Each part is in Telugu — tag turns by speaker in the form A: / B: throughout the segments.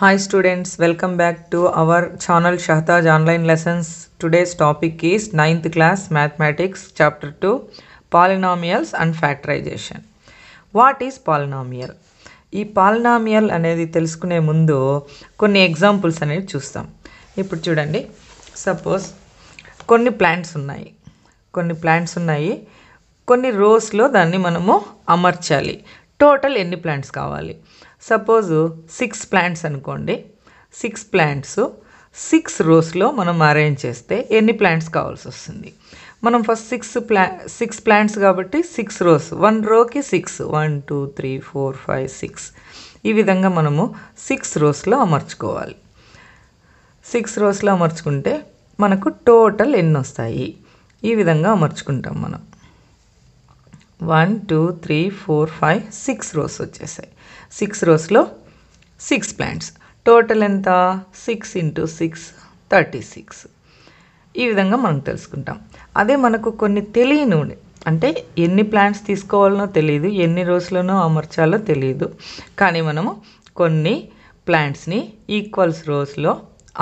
A: hi students welcome back to our channel Shahtaj online lessons today's topic is ninth class mathematics chapter two polynomials and factorization what is polynomial ఈ పాలినామియల్ అనేది తెలుసుకునే ముందు కొన్ని ఎగ్జాంపుల్స్ అనేవి చూస్తాం ఇప్పుడు చూడండి సపోజ్ కొన్ని ప్లాంట్స్ ఉన్నాయి కొన్ని ప్లాంట్స్ ఉన్నాయి కొన్ని రోస్లో దాన్ని మనము అమర్చాలి టోటల్ ఎన్ని ప్లాంట్స్ కావాలి సపోజు సిక్స్ ప్లాంట్స్ అనుకోండి సిక్స్ ప్లాంట్స్ సిక్స్ రోస్లో మనం అరేంజ్ చేస్తే ఎన్ని ప్లాంట్స్ కావాల్సి వస్తుంది మనం ఫస్ట్ సిక్స్ ప్లా సిక్స్ ప్లాంట్స్ కాబట్టి సిక్స్ రోస్ వన్ రోకి six one two three four five six ఈ విధంగా మనము సిక్స్ రోస్లో అమర్చుకోవాలి సిక్స్ రోస్లో అమర్చుకుంటే మనకు టోటల్ ఎన్ని వస్తాయి ఈ విధంగా అమర్చుకుంటాం మనం one two three four five six rows వచ్చేసాయి సిక్స్ రోస్లో సిక్స్ ప్లాంట్స్ టోటల్ ఎంత six into six thirty six ఈ విధంగా మనం తెలుసుకుంటాం అదే మనకు కొన్ని తెలియని అంటే ఎన్ని ప్లాంట్స్ తీసుకోవాలనో తెలియదు ఎన్ని రోజులనో అమర్చాలో తెలియదు కానీ మనము కొన్ని ప్లాంట్స్ని ఈక్వల్స్ రోజులో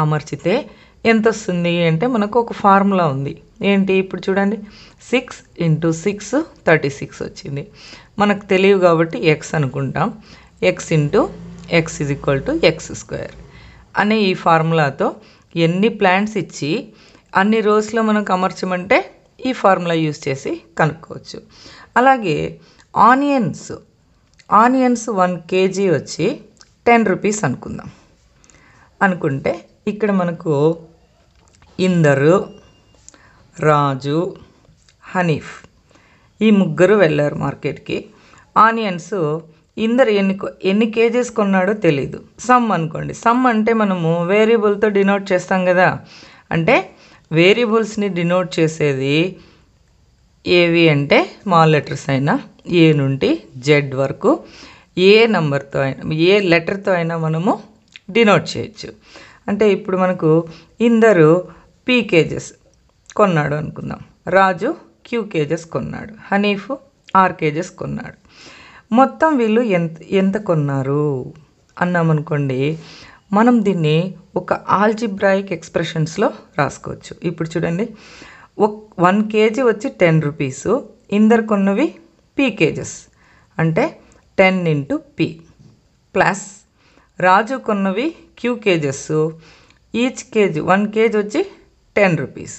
A: అమర్చితే ఎంత వస్తుంది అంటే మనకు ఒక ఫార్ములా ఉంది ఏంటి ఇప్పుడు చూడండి six into six thirty six వచ్చింది మనకు తెలియదు కాబట్టి ఎక్స్ అనుకుంటాం X into X is equal to X square అనే ఈ ఫార్ములాతో ఎన్ని ప్లాంట్స్ ఇచ్చి అన్ని రోజులో మనం అమర్చమంటే ఈ ఫార్ములా యూజ్ చేసి కనుక్కోవచ్చు అలాగే ఆనియన్స్ ఆనియన్స్ వన్ కేజీ వచ్చి టెన్ రూపీస్ అనుకుందాం అనుకుంటే ఇక్కడ మనకు ఇందరు రాజు హనీఫ్ ఈ ముగ్గురు వెళ్ళారు మార్కెట్కి ఆనియన్స్ ఇందరు ఎన్ని ఎన్ని కేజీస్ కొన్నాడో తెలీదు సమ్ అనుకోండి సమ్ అంటే మనము వేరియబుల్తో డినోట్ చేస్తాం కదా అంటే వేరియబుల్స్ని డినోట్ చేసేది ఏవి అంటే స్మాల్ లెటర్స్ అయినా ఏ నుండి జెడ్ వరకు ఏ నెంబర్తో అయినా ఏ లెటర్తో అయినా మనము డినోట్ చేయొచ్చు అంటే ఇప్పుడు మనకు ఇందరు పీ కేజెస్ కొన్నాడు అనుకుందాం రాజు క్యూ కేజెస్ కొన్నాడు హనీఫ్ ఆర్ కేజెస్ కొన్నాడు మొత్తం వీళ్ళు ఎంత ఎంత కొన్నారు అన్నామనుకోండి మనం దీన్ని ఒక ఆల్జిబ్రాయిక్ ఎక్స్ప్రెషన్స్లో రాసుకోవచ్చు ఇప్పుడు చూడండి వన్ కేజీ వచ్చి టెన్ రూపీస్ ఇందరు కొన్నవి పీ కేజెస్ అంటే ten into P plus Raju కొన్నవి Q KGs each KG one KG వచ్చి టెన్ రూపీస్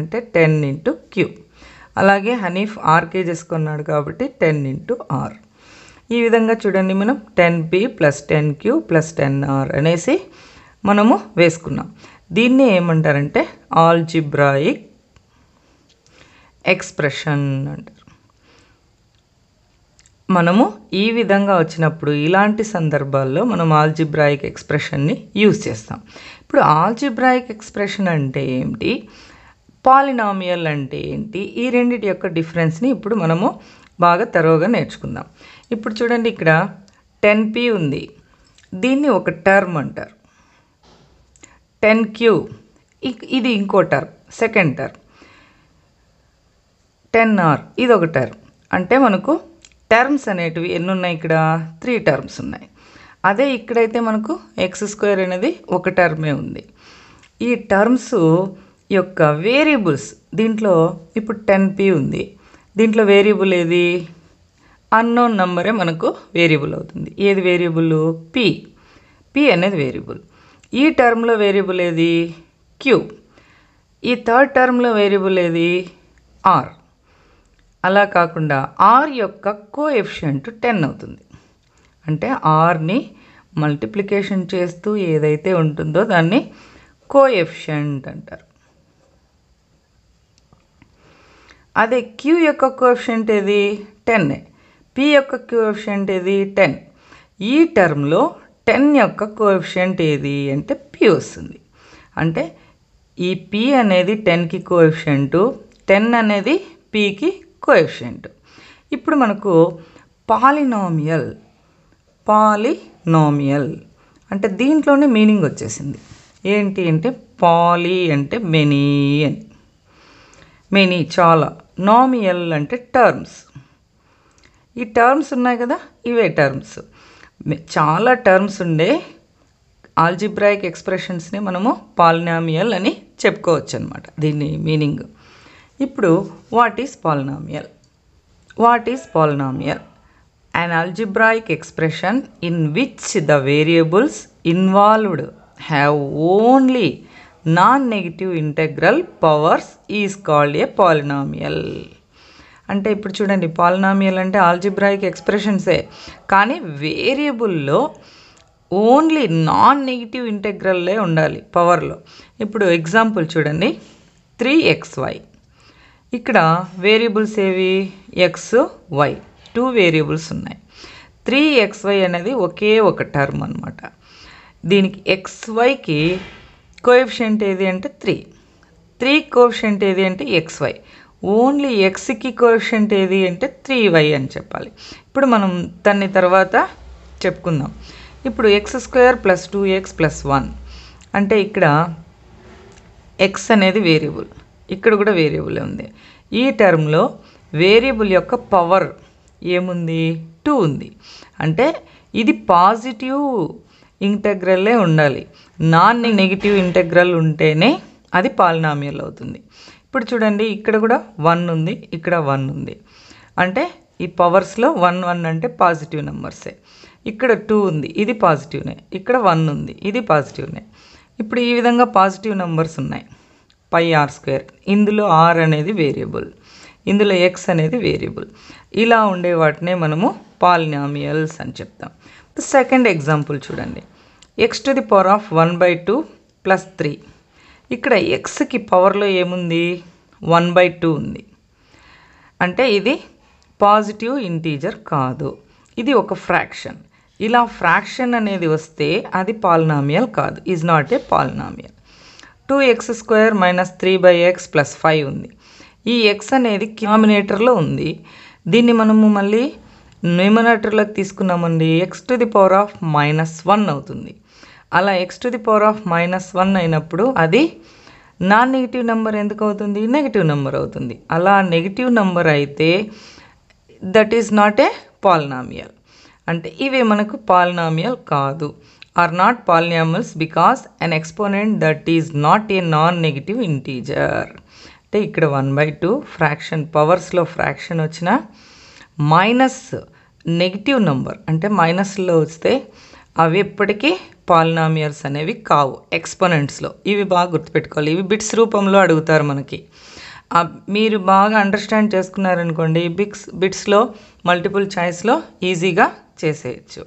A: అంటే టెన్ ఇంటూ క్యూ అలాగే హనీఫ్ ఆర్ కేజెస్ కొన్నాడు కాబట్టి టెన్ ఇంటూ ఆర్ ఈ విధంగా చూడండి మనం ten B plus ten Q plus ten R అనేసి మనము వేసుకున్నాం దీన్ని ఏమంటారంటే ఆల్జిబ్రాయిక్ ఎక్స్ప్రెషన్ అంటారు మనము ఈ విధంగా వచ్చినప్పుడు ఇలాంటి సందర్భాల్లో మనం ఆల్జిబ్రాయిక్ ఎక్స్ప్రెషన్ని యూజ్ చేస్తాం ఇప్పుడు ఆల్జిబ్రాయిక్ ఎక్స్ప్రెషన్ అంటే ఏమిటి పాలినామియల్ అంటే ఏంటి ఈ రెండింటి యొక్క డిఫరెన్స్ని ఇప్పుడు మనము బాగా తరోగా నేర్చుకుందాం ఇప్పుడు చూడండి ఇక్కడ టెన్ పి ఉంది దీన్ని ఒక టర్మ్ అంటారు టెన్ క్యూ ఇది ఇంకో term second term ten R ఇది ఒక టర్మ్ అంటే మనకు టర్మ్స్ అనేటివి ఎన్ని ఉన్నాయి ఇక్కడ త్రీ టర్మ్స్ ఉన్నాయి అదే ఇక్కడైతే మనకు ఎక్స్ స్క్వేర్ అనేది ఒక టర్మే ఉంది ఈ టర్మ్స్ యొక్క వేరియబుల్స్ దీంట్లో ఇప్పుడు టెన్ పి ఉంది దీంట్లో వేరియబుల్ ఏది అన్నోన్ నంబరే మనకు వేరియబుల్ అవుతుంది ఏది వేరియబుల్ పి పి అనేది వేరియబుల్ ఈ టర్మ్లో వేరియబుల్ ఏది క్యూ ఈ థర్డ్ టర్మ్లో వేరియబుల్ ఏది ఆర్ అలా కాకుండా ఆర్ యొక్క ఎఫిషియంట్ టెన్ అవుతుంది అంటే ఆర్ని మల్టిప్లికేషన్ చేస్తూ ఏదైతే ఉంటుందో దాన్ని కో ఎఫిషియంట్ అంటారు అదే క్యూ యొక్క కో ఎఫిషియంట్ ఏది టెన్నే పి యొక్క కోఎఫిషియంట్ ఏది టెన్ ఈ టర్మ్లో టెన్ యొక్క కోఎఫిషియంట్ ఏది అంటే పి వస్తుంది అంటే ఈ పి అనేది టెన్కి కోఎఫిషియంటు టెన్ అనేది పికి కోఎఫిషియంట్ ఇప్పుడు మనకు పాలినోమియల్ పాలినోమియల్ అంటే దీంట్లోనే మీనింగ్ వచ్చేసింది ఏంటి అంటే పాలి అంటే మెనీ అని మెనీ చాలా నామియల్ అంటే టర్మ్స్ ఈ టర్మ్స్ ఉన్నాయి కదా ఇవే టర్మ్స్ చాలా టర్మ్స్ ఉండే ఆల్జిబ్రాయిక్ ఎక్స్ప్రెషన్స్ని మనము పాలినామియల్ అని చెప్పుకోవచ్చు అనమాట దీని మీనింగ్ ఇప్పుడు what is polynomial what is polynomial an algebraic expression in which the variables involved have only non negative integral powers is called a polynomial అంటే ఇప్పుడు చూడండి పాలనామియల్ అంటే ఆల్జిబ్రాయిక్ ఎక్స్ప్రెషన్సే కానీ వేరియబుల్లో ఓన్లీ నాన్ నెగిటివ్ ఇంటెగ్రల్లే ఉండాలి పవర్లో ఇప్పుడు ఎగ్జాంపుల్ చూడండి త్రీ ఎక్స్ వై ఇక్కడ వేరియబుల్స్ ఏవి ఎక్స్ వై టూ వేరియబుల్స్ ఉన్నాయి త్రీ ఎక్స్ వై అనేది ఒకే ఒక టర్మ్ అనమాట దీనికి ఎక్స్ వైకి కోఎఫిషియంట్ ఏది అంటే త్రీ త్రీ కోఎఫిషియంట్ ఏది అంటే ఎక్స్ వై ఓన్లీ ఎక్స్కి కోషంట్ ఏది అంటే త్రీ వై అని చెప్పాలి ఇప్పుడు మనం దాన్ని తర్వాత చెప్పుకుందాం ఇప్పుడు X square plus two X plus one అంటే ఇక్కడ ఎక్స్ అనేది వేరియబుల్ ఇక్కడ కూడా వేరియబుల్ ఉంది ఈ టర్మ్లో వేరియబుల్ యొక్క పవర్ ఏముంది టూ ఉంది అంటే ఇది పాజిటివ్ ఇంటగ్రల్లే ఉండాలి నాన్ నెగిటివ్ ఇంటెగ్రల్ ఉంటేనే అది పాలినామియల్ అవుతుంది ఇప్పుడు చూడండి ఇక్కడ కూడా వన్ ఉంది ఇక్కడ వన్ ఉంది అంటే ఈ పవర్స్లో వన్ వన్ అంటే పాజిటివ్ నెంబర్సే ఇక్కడ టూ ఉంది ఇది పాజిటివ్నే ఇక్కడ వన్ ఉంది ఇది పాజిటివ్నే ఇప్పుడు ఈ విధంగా పాజిటివ్ నెంబర్స్ ఉన్నాయి పై ఆర్ స్క్వేర్ ఇందులో ఆర్ అనేది వేరియబుల్ ఇందులో ఎక్స్ అనేది వేరియబుల్ ఇలా ఉండే వాటినే మనము పాలినామియల్స్ అని చెప్తాం సెకండ్ ఎగ్జాంపుల్ చూడండి X to the power of one by two plus three ఇక్కడ ఎక్స్కి పవర్లో ఏముంది వన్ బై టూ ఉంది అంటే ఇది పాజిటివ్ ఇంటీజర్ కాదు ఇది ఒక ఫ్రాక్షన్ ఇలా ఫ్రాక్షన్ అనేది వస్తే అది పాలినామియల్ కాదు is not a polynomial two X square minus three by X plus five ఉంది ఈ ఎక్స్ అనేది కినామినేటర్లో ఉంది దీన్ని మనము మళ్ళీ న్యూమినేటర్లోకి తీసుకున్నామండి X to the power of minus one అవుతుంది అలా X to the power of minus one అయినప్పుడు అది నాన్ నెగిటివ్ నెంబర్ ఎందుకు అవుతుంది నెగిటివ్ నెంబర్ అవుతుంది అలా నెగిటివ్ నెంబర్ అయితే that is not a polynomial అంటే ఇవే మనకు పాలినామియల్ కాదు are not polynomials because an exponent that is not a non negative integer అంటే ఇక్కడ వన్ బై టూ ఫ్రాక్షన్ పవర్స్లో ఫ్రాక్షన్ వచ్చిన మైనస్ నెగిటివ్ నెంబర్ అంటే మైనస్లో వస్తే అవి ఎప్పటికీ పాలినామియల్స్ అనేవి కావు ఎక్స్పోనెంట్స్లో ఇవి బాగా గుర్తుపెట్టుకోవాలి ఇవి బిట్స్ రూపంలో అడుగుతారు మనకి మీరు బాగా అండర్స్టాండ్ చేసుకున్నారనుకోండి బిక్స్ బిట్స్లో మల్టిపుల్ చాయిస్లో ఈజీగా చేసేయచ్చు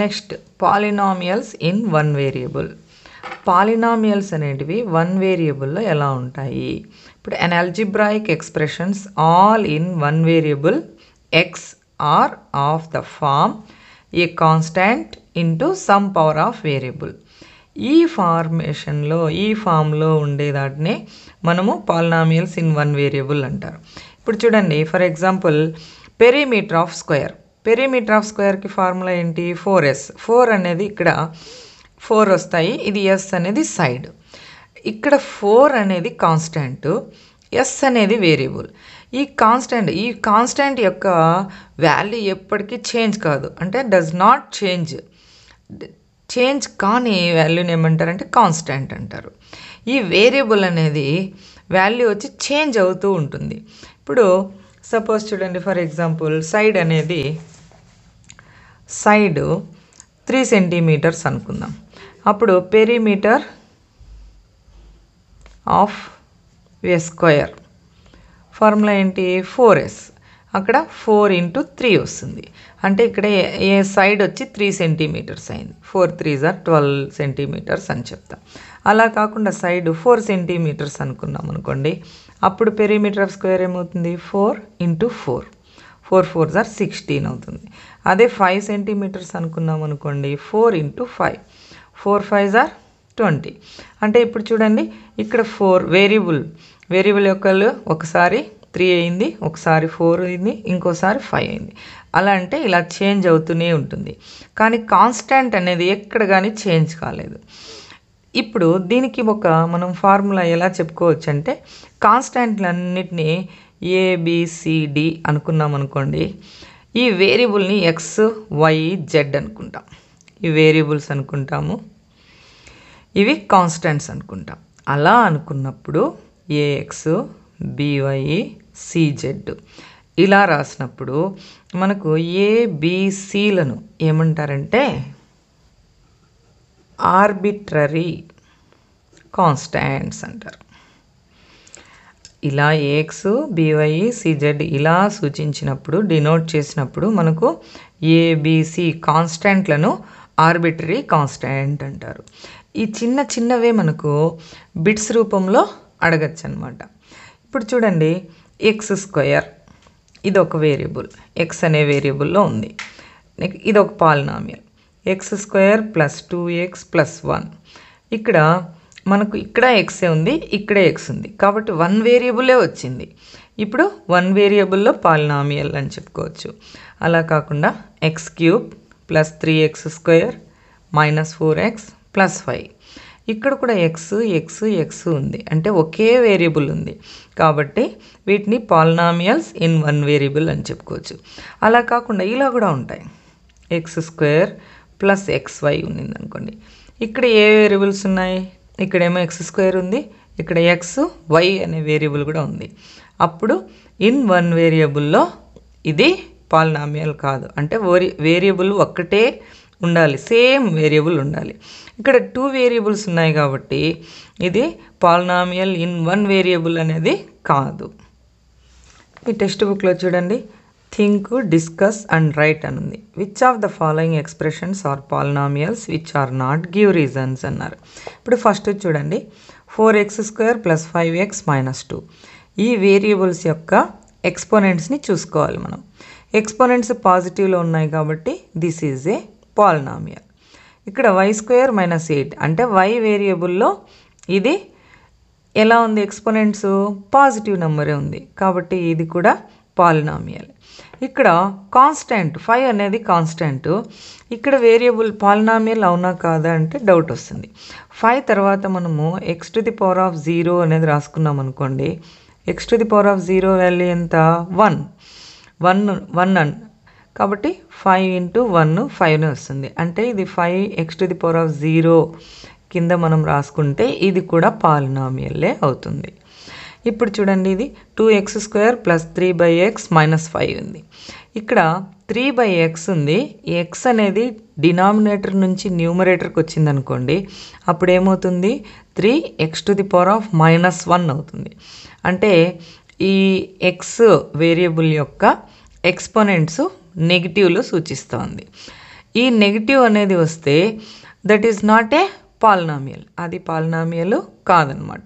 A: next polynomials in one variable polynomials అనేటివి వన్ వేరియబుల్లో ఎలా ఉంటాయి ఇప్పుడు an algebraic expressions all in one variable X are of the form a constant into some power of variable ఈ ఫార్మేషన్లో ఈ ఫామ్లో ఉండే మనము పాలనామియల్స్ ఇన్ వన్ వేరియబుల్ అంటారు ఇప్పుడు చూడండి for example perimeter of square perimeter of స్క్వేర్కి ఫార్ములా ఏంటి ఫోర్ ఎస్ ఫోర్ అనేది ఇక్కడ ఫోర్ వస్తాయి ఇది ఎస్ అనేది సైడ్ ఇక్కడ ఫోర్ అనేది కాన్స్టాంట్ ఎస్ అనేది వేరియబుల్ ఈ కాన్స్టెంట్ ఈ కాన్స్టెంట్ యొక్క వాల్యూ ఎప్పటికీ చేంజ్ కాదు అంటే డస్ నాట్ చేంజ్ చేంజ్ కాని వాల్యూని ఏమంటారంటే కాన్స్టెంట్ అంటారు ఈ వేరియబుల్ అనేది వాల్యూ వచ్చి చేంజ్ అవుతూ ఉంటుంది ఇప్పుడు సపోజ్ చూడండి ఫర్ ఎగ్జాంపుల్ సైడ్ అనేది సైడ్ త్రీ సెంటీమీటర్స్ అనుకుందాం అప్పుడు perimeter of a square formula ఏంటి ఫోర్ ఎస్ అక్కడ ఫోర్ ఇంటూ త్రీ వస్తుంది అంటే ఇక్కడ ఏ సైడ్ వచ్చి త్రీ సెంటీమీటర్స్ అయింది four three or twelve centimetres అని చెప్తాం అలా కాకుండా సైడ్ ఫోర్ సెంటీమీటర్స్ అనుకున్నాం అనుకోండి అప్పుడు పెరిమీటర్ ఆఫ్ స్క్వేర్ ఏమవుతుంది four into four four four or sixteen అవుతుంది అదే ఫైవ్ సెంటీమీటర్స్ అనుకున్నాం అనుకోండి four into five four five or twenty అంటే ఇప్పుడు చూడండి ఇక్కడ ఫోర్ వేరియబుల్ వేరియబుల్ యొక్క ఒకసారి త్రీ అయింది ఒకసారి ఫోర్ అయింది ఇంకోసారి ఫైవ్ అయింది అలా అంటే ఇలా చేంజ్ అవుతూనే ఉంటుంది కానీ కాన్స్టాంట్ అనేది ఎక్కడ కానీ చేంజ్ కాలేదు ఇప్పుడు దీనికి ఒక మనం ఫార్ములా ఎలా చెప్పుకోవచ్చు అంటే కాన్స్టాంట్లన్నిటినీ ఏబిసిడి అనుకున్నాం అనుకోండి ఈ వేరియబుల్ని ఎక్స్ వై జెడ్ అనుకుంటాం ఈ వేరియబుల్స్ అనుకుంటాము ఇవి కాన్స్టెంట్స్ అనుకుంటాం అలా అనుకున్నప్పుడు ఏఎక్స్ బీవై సిజెడ్ ఇలా రాసినప్పుడు మనకు ఏబిసిలను ఏమంటారంటే ఆర్బిట్రరీ కాన్స్టాంట్స్ అంటారు ఇలా ఏఎక్స్ బీవై సిజెడ్ ఇలా సూచించినప్పుడు డినోట్ చేసినప్పుడు మనకు ఏబిసి కాన్స్టాంట్లను ఆర్బిటరీ కాన్స్టాంట్ అంటారు ఈ చిన్న చిన్నవే మనకు బిట్స్ రూపంలో అడగచ్చు అనమాట ఇప్పుడు చూడండి ఎక్స్ స్క్వేర్ ఇది ఒక వేరియబుల్ ఎక్స్ అనే వేరియబుల్లో ఉంది ఇది ఒక polynomial X square plus two X plus one ఇక్కడ మనకు ఇక్కడ ఎక్సే ఉంది ఇక్కడ ఎక్స్ ఉంది కాబట్టి వన్ వేరియబులే వచ్చింది ఇప్పుడు వన్ వేరియబుల్లో పాలినామియల్ అని చెప్పుకోవచ్చు అలా కాకుండా X cube plus three X square minus four X plus five ఇక్కడ కూడా ఎక్స్ ఎక్స్ ఎక్స్ ఉంది అంటే ఒకే వేరియబుల్ ఉంది కాబట్టి వీటిని పాలనామియల్స్ ఇన్ వన్ వేరియబుల్ అని చెప్పుకోవచ్చు అలా కాకుండా ఇలా కూడా ఉంటాయి X square plus X Y ఉన్నింది అనుకోండి ఇక్కడ ఏ వేరియబుల్స్ ఉన్నాయి ఇక్కడేమో ఎక్స్ స్క్వేర్ ఉంది ఇక్కడ ఎక్స్ వై అనే వేరియబుల్ కూడా ఉంది అప్పుడు ఇన్ వన్ వేరియబుల్లో ఇది పాలనామియల్ కాదు అంటే వేరియబుల్ ఒక్కటే ఉండాలి సేమ్ వేరియబుల్ ఉండాలి ఇక్కడ టూ వేరియబుల్స్ ఉన్నాయి కాబట్టి ఇది పాలనామియల్ ఇన్ వన్ వేరియబుల్ అనేది కాదు ఈ టెక్స్ట్ బుక్లో చూడండి థింక్ డిస్కస్ అండ్ రైట్ అని ఉంది which of the following expressions are polynomials which are not give reasons అన్నారు ఇప్పుడు ఫస్ట్ చూడండి four X square plus five X minus two ఈ వేరియబుల్స్ యొక్క ఎక్స్పోనెంట్స్ని చూసుకోవాలి మనం ఎక్స్పోనెంట్స్ పాజిటివ్లో ఉన్నాయి కాబట్టి దిస్ ఈజ్ ఏ పాలినామియల్ ఇక్కడ వై స్క్వేర్ మైనస్ ఎయిట్ అంటే వై వేరియబుల్లో ఇది ఎలా ఉంది ఎక్స్పోనెంట్స్ పాజిటివ్ నెంబరే ఉంది కాబట్టి ఇది కూడా పాలినామియల్ ఇక్కడ కాన్స్టెంట్ ఫైవ్ అనేది కాన్స్టెంట్ ఇక్కడ వేరియబుల్ పాలినామియల్ అవునా కాదా అంటే డౌట్ వస్తుంది ఫైవ్ తర్వాత మనము X to the power of zero అనేది రాసుకున్నాం అనుకోండి X to the power of zero value ఎంత వన్ వన్ వన్ కాబట్టి ఫైవ్ ఇంటూ వన్ ఫైవ్ని వస్తుంది అంటే ఇది five X to the power of zero కింద మనం రాసుకుంటే ఇది కూడా పాలినామియల్లే అవుతుంది ఇప్పుడు చూడండి ఇది two X square plus three by X minus five ఉంది ఇక్కడ త్రీ బై ఎక్స్ ఉంది ఎక్స్ అనేది డినామినేటర్ నుంచి న్యూమరేటర్కి వచ్చిందనుకోండి అప్పుడు ఏమవుతుంది three X to the power of minus one అవుతుంది అంటే ఈ ఎక్స్ వేరియబుల్ యొక్క ఎక్స్పోనెంట్స్ నెగిటివ్లో సూచిస్తోంది ఈ నెగిటివ్ అనేది వస్తే that is not a polynomial అది పాలనామియలు కాదనమాట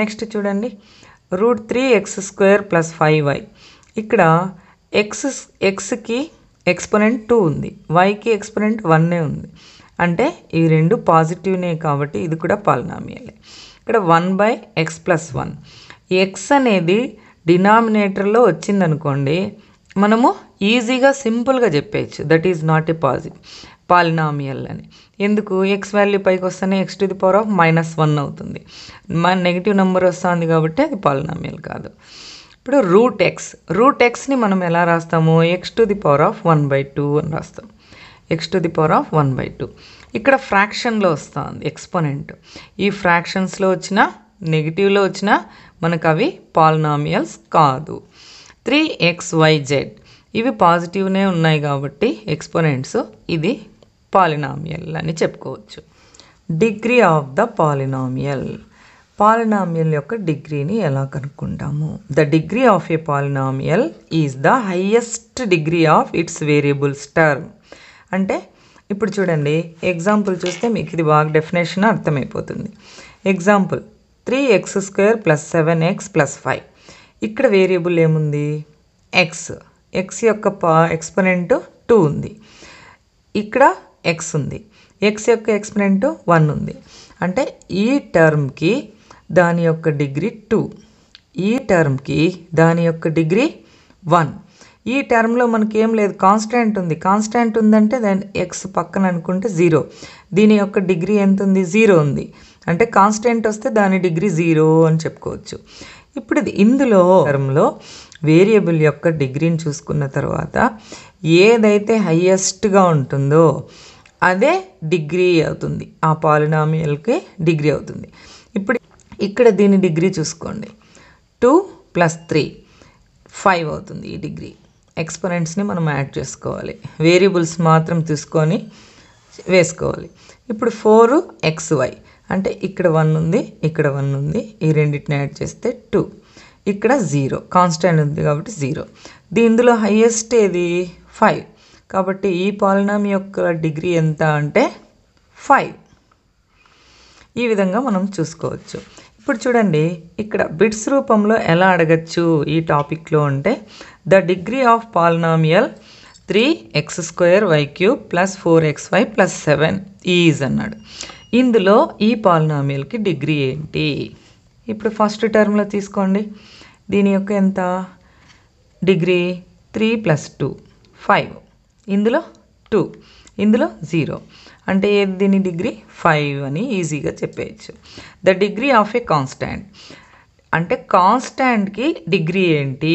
A: నెక్స్ట్ చూడండి root three X square plus five Y ఇక్కడ ఎక్స్ ఎక్స్కి ఎక్స్పొనెంట్ టూ ఉంది వైకి ఎక్స్పొనెంట్ వన్నే ఉంది అంటే ఈ రెండు పాజిటివ్నే కాబట్టి ఇది కూడా పాలనామియలే ఇక్కడ one by X plus one X అనేది డినామినేటర్లో వచ్చిందనుకోండి మనము ఈజీగా సింపుల్గా చెప్పేయచ్చు దట్ ఈజ్ నాట్ ఎ పాజి పాలినామియల్ అని ఎందుకు ఎక్స్ వాల్యూ పైకి వస్తేనే X to the power of minus one అవుతుంది మన నెగిటివ్ నెంబర్ వస్తుంది కాబట్టి అది పాలినామియల్ కాదు ఇప్పుడు రూట్ ఎక్స్ రూట్ ఎక్స్ని మనం ఎలా రాస్తాము X to the power of one by two అని రాస్తాం X to the power of one by two ఇక్కడ ఫ్రాక్షన్లో వస్తుంది ఎక్స్పోనెంట్ ఈ ఫ్రాక్షన్స్లో వచ్చిన నెగిటివ్లో వచ్చిన మనకు అవి పాలినామియల్స్ కాదు త్రీ ఎక్స్ వై జెడ్ ఇవి పాజిటివ్నే ఉన్నాయి కాబట్టి ఎక్స్పోనెంట్స్ ఇది పాలినామియల్ అని చెప్పుకోవచ్చు degree of the polynomial polynomial యొక్క డిగ్రీని ఎలా కనుక్కుంటాము the degree of a polynomial is the highest degree of its variables term అంటే ఇప్పుడు చూడండి ఎగ్జాంపుల్ చూస్తే మీకు ఇది బాగా డెఫినేషన్ అర్థమైపోతుంది example three X square plus seven x plus five ఇక్కడ వేరియబుల్ ఏముంది ఎక్స్ ఎక్స్ యొక్క పా ఎక్స్పనెంట్ టూ ఉంది ఇక్కడ ఎక్స్ ఉంది ఎక్స్ యొక్క ఎక్స్పనెంట్ వన్ ఉంది అంటే ఈ టర్మ్కి దాని యొక్క డిగ్రీ టూ ఈ టర్మ్కి దాని యొక్క డిగ్రీ వన్ ఈ టర్మ్లో మనకి ఏం లేదు కాన్స్టెంట్ ఉంది కాన్స్టెంట్ ఉందంటే దాని ఎక్స్ పక్కన అనుకుంటే జీరో దీని యొక్క డిగ్రీ ఎంత ఉంది జీరో ఉంది అంటే కాన్స్టెంట్ వస్తే దాని డిగ్రీ జీరో అని చెప్పుకోవచ్చు ఇప్పుడు ఇందులో టర్మ్లో వేరియబుల్ యొక్క డిగ్రీని చూసుకున్న తర్వాత ఏదైతే హయ్యెస్ట్గా ఉంటుందో అదే డిగ్రీ అవుతుంది ఆ పాలినామియల్కి డిగ్రీ అవుతుంది ఇప్పుడు ఇక్కడ దీని డిగ్రీ చూసుకోండి టూ ప్లస్ త్రీ ఫైవ్ అవుతుంది ఈ డిగ్రీ ఎక్స్పరెంట్స్ని మనం యాడ్ చేసుకోవాలి వేరియబుల్స్ మాత్రం తీసుకొని వేసుకోవాలి ఇప్పుడు ఫోరు ఎక్స్ వై అంటే ఇక్కడ వన్ ఉంది ఇక్కడ వన్ ఉంది ఈ రెండింటిని యాడ్ చేస్తే టూ ఇక్కడ జీరో కాన్స్టాంట్ ఉంది కాబట్టి జీరో దీందులో హయ్యెస్ట్ ఏది ఫైవ్ కాబట్టి ఈ పాలనామి యొక్క డిగ్రీ ఎంత అంటే ఫైవ్ ఈ విధంగా మనం చూసుకోవచ్చు ఇప్పుడు చూడండి ఇక్కడ బిట్స్ రూపంలో ఎలా అడగచ్చు ఈ టాపిక్లో అంటే the degree of polynomial three X square y cube plus four x y plus seven is అన్నాడు ఇందులో ఈ పాలినామియల్కి డిగ్రీ ఏంటి ఇప్పుడు ఫస్ట్ టర్మ్లో తీసుకోండి దీని యొక్క ఎంత degree three plus two five ఇందులో టూ ఇందులో జీరో అంటే ఏది దీని డిగ్రీ ఫైవ్ అని ఈజీగా చెప్పేయచ్చు the degree of a constant అంటే కాన్స్టాంట్కి డిగ్రీ ఏంటి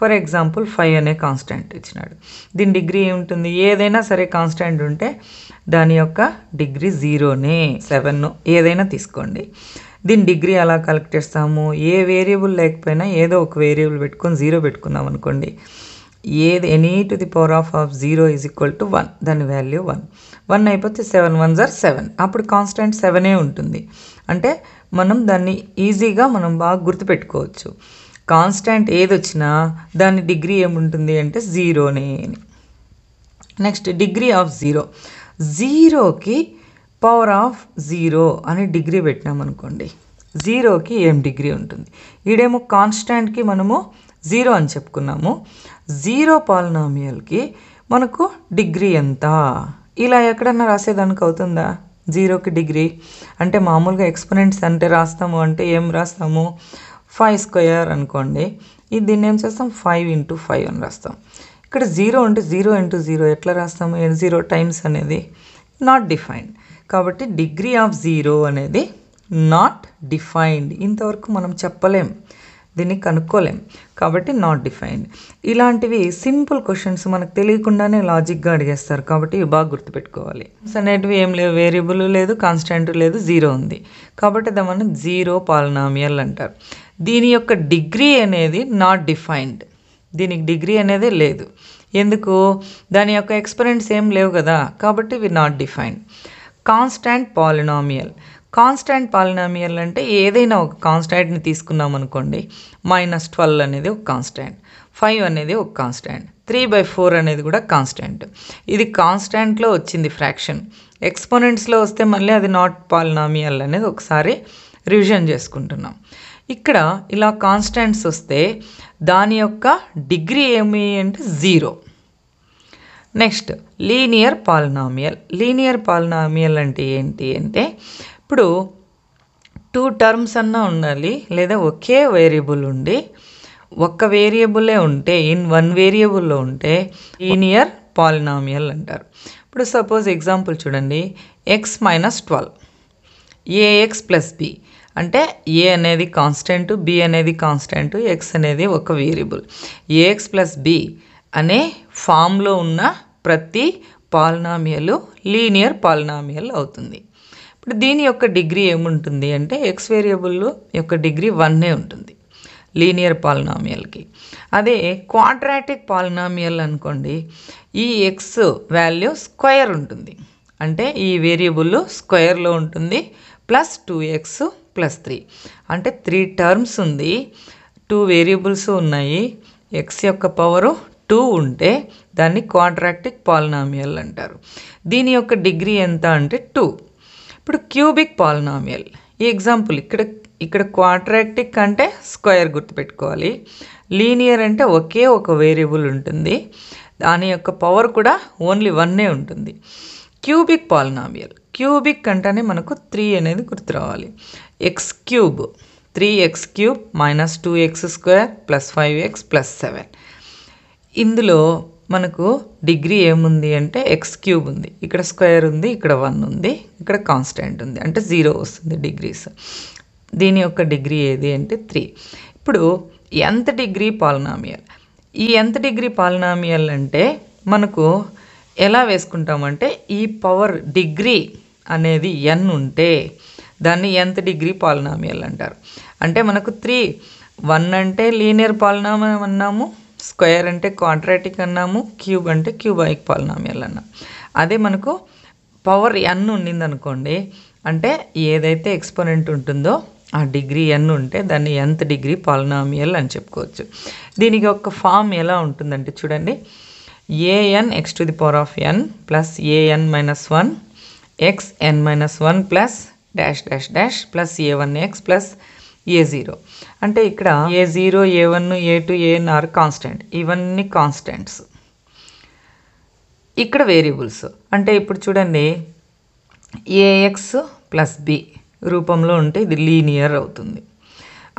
A: ఫర్ ఎగ్జాంపుల్ ఫైవ్ అనే కాన్స్టాంట్ ఇచ్చినాడు దీని డిగ్రీ ఏముంటుంది ఏదైనా సరే కాన్స్టాంట్ ఉంటే దాని యొక్క డిగ్రీ జీరోనే సెవెన్ ఏదైనా తీసుకోండి దీని డిగ్రీ అలా కలెక్ట్ చేస్తాము ఏ వేరియబుల్ లేకపోయినా ఏదో ఒక వేరియబుల్ పెట్టుకొని జీరో పెట్టుకుందాం అనుకోండి ఏది any to the power of of zero is equal to one దాని వాల్యూ వన్ వన్ అయిపోతే సెవెన్ వన్ జార్ సెవెన్ అప్పుడు కాన్స్టెంట్ సెవెనే ఉంటుంది అంటే మనం దాన్ని ఈజీగా మనం బాగా గుర్తుపెట్టుకోవచ్చు కాన్స్టెంట్ ఏది వచ్చినా దాని డిగ్రీ ఏముంటుంది అంటే జీరోనే నెక్స్ట్ డిగ్రీ ఆఫ్ జీరో జీరోకి పవర్ ఆఫ్ జీరో అని డిగ్రీ పెట్టినామనుకోండి జీరోకి ఏం డిగ్రీ ఉంటుంది ఈడేమో కాన్స్టాంట్కి మనము జీరో అని చెప్పుకున్నాము జీరో పాలనామియల్కి మనకు డిగ్రీ ఎంత ఇలా ఎక్కడన్నా రాసేదానికి అవుతుందా జీరోకి డిగ్రీ అంటే మామూలుగా ఎక్స్పనెంట్స్ అంటే రాస్తాము అంటే ఏం రాస్తాము ఫైవ్ స్క్వేర్ అనుకోండి ఇది దీన్ని ఏం చేస్తాం ఫైవ్ ఇంటూ ఫైవ్ అని రాస్తాం ఇక్కడ జీరో అంటే జీరో ఇంటూ జీరో ఎట్లా రాస్తాము జీరో టైమ్స్ అనేది నాట్ డిఫైన్డ్ కాబట్టి డిగ్రీ ఆఫ్ జీరో అనేది నాట్ డిఫైన్డ్ ఇంతవరకు మనం చెప్పలేం దీన్ని కనుక్కోలేం కాబట్టి నాట్ డిఫైన్డ్ ఇలాంటివి సింపుల్ క్వశ్చన్స్ మనకు తెలియకుండానే లాజిక్గా అడిగేస్తారు కాబట్టి ఇవి బాగా గుర్తుపెట్టుకోవాలి అనేటివి ఏం లేవు వేరియబుల్ లేదు కాన్స్టెంట్ లేదు జీరో ఉంది కాబట్టి దాన్ని జీరో పాలనామియల్ అంటారు దీని యొక్క డిగ్రీ అనేది నాట్ డిఫైన్డ్ దీనికి డిగ్రీ అనేది లేదు ఎందుకు దాని యొక్క ఎక్స్పెరిమెంట్స్ ఏం లేవు కదా కాబట్టి we not define constant polynomial constant polynomial అంటే ఏదైనా ఒక కాన్స్టాంట్ని తీసుకున్నాం అనుకోండి మైనస్ ట్వెల్వ్ అనేది ఒక కాన్స్టాంట్ ఫైవ్ అనేది ఒక కాన్స్టాంట్ త్రీ బై ఫోర్ అనేది కూడా కాన్స్టాంట్ ఇది కాన్స్టాంట్లో వచ్చింది ఫ్రాక్షన్ ఎక్స్పోనెంట్స్లో వస్తే మళ్ళీ అది నాట్ పాలినామియల్ అనేది ఒకసారి రివిజన్ చేసుకుంటున్నాం ఇక్కడ ఇలా కాన్స్టెంట్స్ వస్తే దాని యొక్క డిగ్రీ ఏమి అంటే zero next linear polynomial linear polynomial అంటే ఏంటి అంటే ఇప్పుడు టూ టర్మ్స్ అన్నా ఉండాలి లేదా ఒకే వేరియబుల్ ఉండి ఒక్క వేరియబులే ఉంటే ఇన్ వన్ వేరియబుల్లో ఉంటే లీనియర్ పాలినామియల్ అంటారు ఇప్పుడు సపోజ్ ఎగ్జాంపుల్ చూడండి x minus twelve a x plus b అంటే ఏ అనేది కాన్స్టెంట్ బి అనేది కాన్స్టెంట్ ఎక్స్ అనేది ఒక వేరియబుల్ ఏఎక్స్ ప్లస్ బి అనే ఫామ్లో ఉన్న ప్రతి పాలనామియలు లీనియర్ పాలనామియల్ అవుతుంది ఇప్పుడు దీని యొక్క డిగ్రీ ఏముంటుంది అంటే ఎక్స్ వేరియబుల్ యొక్క డిగ్రీ వన్నే ఉంటుంది లీనియర్ పాలనామియల్కి అదే క్వాడ్రాటిక్ పాలనామియల్ అనుకోండి ఈ ఎక్స్ వాల్యూ స్క్వేర్ ఉంటుంది అంటే ఈ వేరియబుల్ స్క్వేర్లో ఉంటుంది plus two X plus three అంటే త్రీ టర్మ్స్ ఉంది టూ వేరియబుల్స్ ఉన్నాయి ఎక్స్ యొక్క పవరు టూ ఉంటే దాన్ని క్వాడ్రాక్టిక్ పాలినామియల్ అంటారు దీని యొక్క డిగ్రీ ఎంత అంటే టూ ఇప్పుడు క్యూబిక్ పాలినామియల్ ఈ ఎగ్జాంపుల్ ఇక్కడ ఇక్కడ క్వాడ్రాక్టిక్ అంటే స్క్వేర్ గుర్తుపెట్టుకోవాలి లీనియర్ అంటే ఒకే ఒక వేరియబుల్ ఉంటుంది దాని యొక్క పవర్ కూడా ఓన్లీ వన్నే ఉంటుంది క్యూబిక్ పాలినామియల్ క్యూబిక్ అంటేనే మనకు త్రీ అనేది గుర్తురావాలి x cube three x cube minus two X square plus five x plus seven ఇందులో మనకు డిగ్రీ ఏముంది అంటే ఎక్స్ క్యూబ్ ఉంది ఇక్కడ స్క్వేర్ ఉంది ఇక్కడ వన్ ఉంది ఇక్కడ కాన్స్టెంట్ ఉంది అంటే జీరో వస్తుంది డిగ్రీస్ దీని యొక్క డిగ్రీ ఏది అంటే త్రీ ఇప్పుడు ఎంత డిగ్రీ పాలనామియల్ ఈ ఎంత డిగ్రీ పాలనామియల్ అంటే మనకు ఎలా వేసుకుంటామంటే ఈ పవర్ డిగ్రీ అనేది ఎన్ ఉంటే దాన్ని ఎంత డిగ్రీ పాలనామియల్ అంటారు అంటే మనకు త్రీ వన్ అంటే లీనియర్ పాలినామియం అన్నాము స్క్వేర్ అంటే క్వాడ్రాటిక్ అన్నాము క్యూబ్ అంటే క్యూబాయిక్ పాలనామియల్ అన్నాం అదే మనకు పవర్ ఎన్ అనుకోండి అంటే ఏదైతే ఎక్స్పోనెంట్ ఉంటుందో ఆ డిగ్రీ ఎన్ ఉంటే దాన్ని ఎంత డిగ్రీ పాలనామియల్ అని చెప్పుకోవచ్చు దీనికి ఒక ఫామ్ ఎలా ఉంటుందంటే చూడండి a n x to the power of n plus a n minus one x n minus one plus dash dash dash plus a one x plus a zero అంటే ఇక్కడ a zero a one a two a n are constant ఇవన్నీ కాన్స్టెంట్స్ ఇక్కడ వేరియబుల్స్ అంటే ఇప్పుడు చూడండి ఏఎక్స్ ప్లస్ బి రూపంలో ఉంటే ఇది లీనియర్ అవుతుంది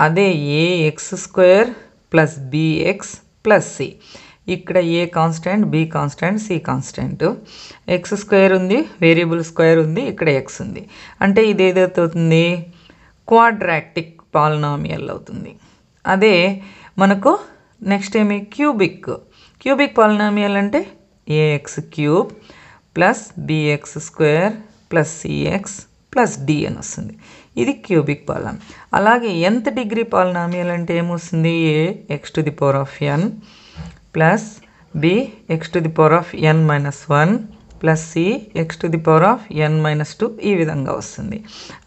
A: అదే a x square plus b x plus c ఇక్కడ a constant b constant c constant x square ఉంది వేరియబుల్ స్క్వేర్ ఉంది ఇక్కడ ఎక్స్ ఉంది అంటే ఇది ఏదైతే అవుతుంది క్వాడ్రాక్టిక్ పాలనామియల్ అవుతుంది అదే మనకు నెక్స్ట్ ఏమి క్యూబిక్ క్యూబిక్ పాలనామియల్ అంటే a x cube plus b x square plus c x plus d అని వస్తుంది ఇది క్యూబిక్ పాలనామి అలాగే ఎంత డిగ్రీ పాలనామియల్ అంటే ఏమొస్తుంది a x to the power of n plus b x to the power of n minus one plus c x to the power of n minus two ఈ విధంగా వస్తుంది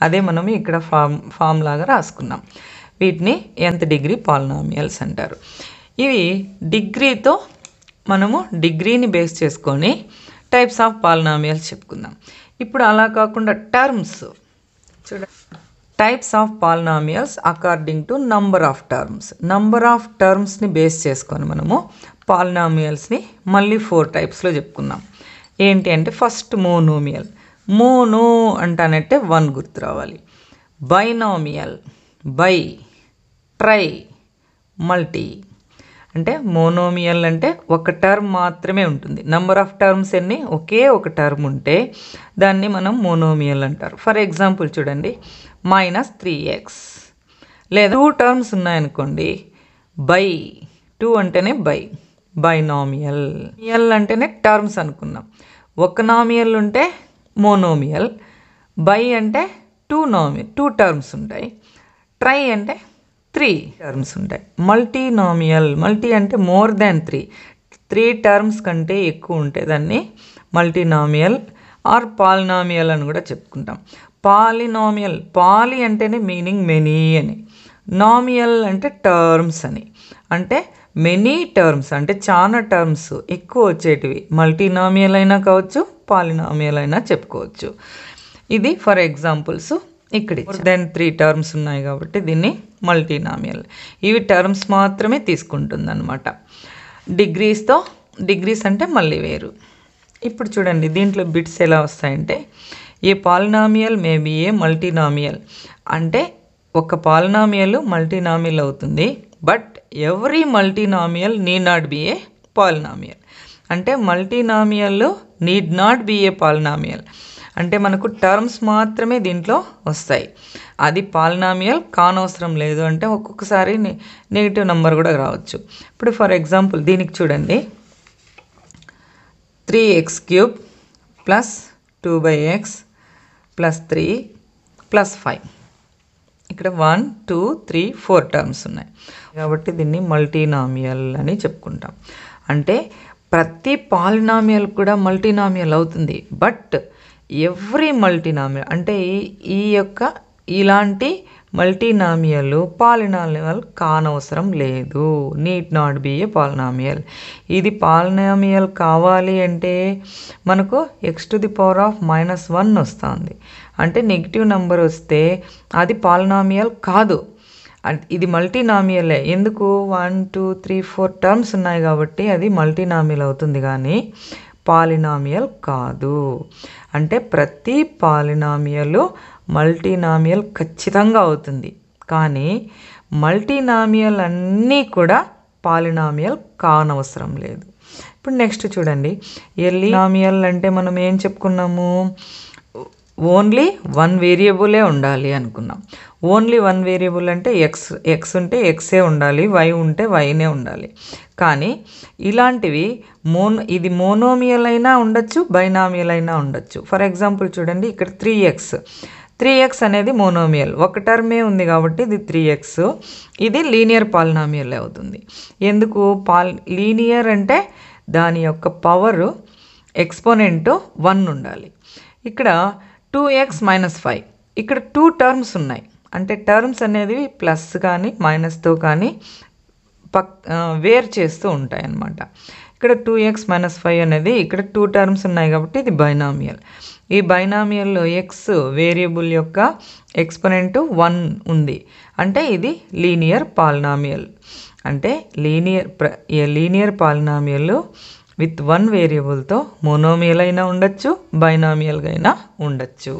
A: అదే మనం ఇక్కడ ఫామ్ ఫామ్ లాగా రాసుకున్నాం వీటిని ఎంత డిగ్రీ పాలినామియల్స్ అంటారు ఇవి డిగ్రీతో మనము డిగ్రీని బేస్ చేసుకొని టైప్స్ ఆఫ్ పాలినామియల్స్ చెప్పుకుందాం ఇప్పుడు అలా కాకుండా టర్మ్స్ చూడ types of polynomials according to number of terms number of టర్మ్స్ని బేస్ చేసుకొని మనము పాలినామియల్స్ని మళ్ళీ ఫోర్ టైప్స్లో చెప్పుకుందాం ఏంటి అంటే ఫస్ట్ మోనోమియల్ మోనో అంటానంటే వన్ గుర్తు రావాలి బైనామియల్ బై ట్రై మల్టీ అంటే మోనోమియల్ అంటే ఒక టర్మ్ మాత్రమే ఉంటుంది నంబర్ ఆఫ్ టర్మ్స్ ఎన్ని ఒకే ఒక టర్మ్ ఉంటే దాన్ని మనం మోనోమియల్ అంటారు ఫర్ ఎగ్జాంపుల్ చూడండి మైనస్ త్రీ ఎక్స్ లేదా టూ టర్మ్స్ ఉన్నాయనుకోండి బై టూ అంటేనే బై బైనామియల్ మియల్ అంటేనే టర్మ్స్ అనుకున్నాం ఒక నామియల్ ఉంటే మోనోమియల్ బై అంటే టూ నామి టూ టర్మ్స్ ఉంటాయి ట్రై అంటే త్రీ టర్మ్స్ ఉంటాయి మల్టీ నామియల్ మల్టీ అంటే more than three three terms కంటే ఎక్కువ ఉంటే దాన్ని మల్టీనామియల్ ఆర్ పాలినామియల్ అని కూడా చెప్పుకుంటాం పాలినామియల్ పాలి అంటేనే మీనింగ్ మెనీ అని నామియల్ అంటే టర్మ్స్ అని అంటే మెనీ టర్మ్స్ అంటే చాలా టర్మ్స్ ఎక్కువ వచ్చేటివి మల్టీనామియల్ అయినా కావచ్చు పాలినామియల్ అయినా చెప్పుకోవచ్చు ఇది ఫర్ ఎగ్జాంపుల్స్ ఇక్కడ దెన్ త్రీ టర్మ్స్ ఉన్నాయి కాబట్టి దీన్ని మల్టీనామియల్ ఇవి టర్మ్స్ మాత్రమే తీసుకుంటుంది అనమాట డిగ్రీస్తో డిగ్రీస్ అంటే మళ్ళీ వేరు ఇప్పుడు చూడండి దీంట్లో బిట్స్ ఎలా వస్తాయంటే a polynomial maybe a multinomial అంటే ఒక పాలినామియల్ మల్టీనామియల్ అవుతుంది but every multinomial need not be a polynomial అంటే మల్టీనామియల్లో need not be a polynomial అంటే మనకు టర్మ్స్ మాత్రమే దీంట్లో వస్తాయి అది పాలినామియల్ కానవసరం లేదు అంటే ఒక్కొక్కసారి నెగిటివ్ నెంబర్ కూడా రావచ్చు ఇప్పుడు ఫర్ ఎగ్జాంపుల్ దీనికి చూడండి three x cube plus two by X plus three plus five ఇక్కడ one two three four terms ఉన్నాయి కాబట్టి దీన్ని మల్టీనామియల్ అని చెప్పుకుంటాం అంటే ప్రతి పాలినామియల్ కూడా మల్టీనామియల్ అవుతుంది బట్ ఎవ్రీ మల్టీనామియల్ అంటే ఈ యొక్క ఇలాంటి మల్టీనామియల్ పాలినామియల్ కానవసరం లేదు need not be a polynomial ఇది పాలినామియల్ కావాలి అంటే మనకు x to the power of minus one వస్తుంది అంటే నెగిటివ్ నెంబర్ వస్తే అది పాలినామియల్ కాదు ఇది మల్టీనామియలే ఎందుకు one two three four terms ఉన్నాయి కాబట్టి అది మల్టీనామియల్ అవుతుంది కానీ పాలినామియల్ కాదు అంటే ప్రతి పాలినామియలు మల్టీనామియల్ ఖచ్చితంగా అవుతుంది కానీ మల్టీనామియల్ అన్నీ కూడా పాలినామియల్ కానవసరం లేదు ఇప్పుడు నెక్స్ట్ చూడండి ఎల్లినామియల్ అంటే మనం ఏం చెప్పుకున్నాము ఓన్లీ వన్ వేరియబులే ఉండాలి అనుకున్నాం ఓన్లీ వన్ వేరియబుల్ అంటే ఎక్స్ ఎక్స్ ఉంటే ఎక్సే ఉండాలి వై ఉంటే వైనే ఉండాలి కానీ ఇలాంటివి మోన్ ఇది మోనోమియల్ అయినా ఉండొచ్చు బైనామియల్ అయినా ఉండొచ్చు ఫర్ ఎగ్జాంపుల్ చూడండి ఇక్కడ త్రీ ఎక్స్ త్రీ ఎక్స్ అనేది మోనోమియల్ ఒక టర్మే ఉంది కాబట్టి ఇది త్రీ ఎక్స్ ఇది లీనియర్ పాలినామియల్ అవుతుంది ఎందుకు పాల్ లీనియర్ అంటే దాని యొక్క పవరు ఎక్స్పోనెంట్ వన్ ఉండాలి ఇక్కడ టూ ఎక్స్ మైనస్ ఫైవ్ ఇక్కడ టూ టర్మ్స్ ఉన్నాయి అంటే టర్మ్స్ అనేది ప్లస్ కానీ మైనస్తో కానీ పక్ వేర్ చేస్తూ ఉంటాయి అన్నమాట ఇక్కడ టూ ఎక్స్ మైనస్ ఫైవ్ అనేది ఇక్కడ టూ టర్మ్స్ ఉన్నాయి కాబట్టి ఇది బైనామియల్ ఈ బైనామియల్లో ఎక్స్ వేరియబుల్ యొక్క ఎక్స్పనెంట్ వన్ ఉంది అంటే ఇది లీనియర్ పాలినామియల్ అంటే లీనియర్ ప్ర లీనియర్ పాలినామియల్ విత్ వన్ వేరియబుల్తో మోనోమియల్ అయినా ఉండొచ్చు బైనామియల్గా అయినా ఉండొచ్చు